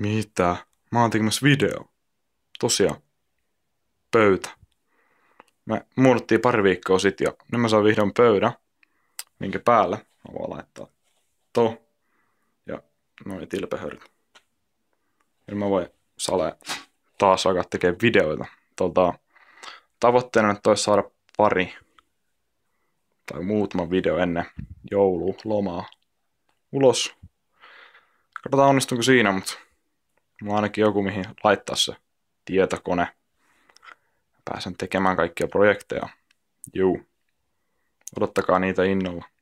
Mitä? Mä oon tekemässä video. Tosiaan. Pöytä. Me muodottiin pari viikkoa sitten ja nyt mä saan vihdoin pöydän, minkä päälle mä voin laittaa to ja noin tilpehörit. Ja mä voin sale taas alkaa tekemään videoita. Tota, tavoitteena nyt olisi saada pari tai muutama video ennen lomaa ulos. Katsotaan onnistunko siinä, mutta Mulla on ainakin joku, mihin laittaa se tietokone. Pääsen tekemään kaikkia projekteja. Juu. Odottakaa niitä innolla.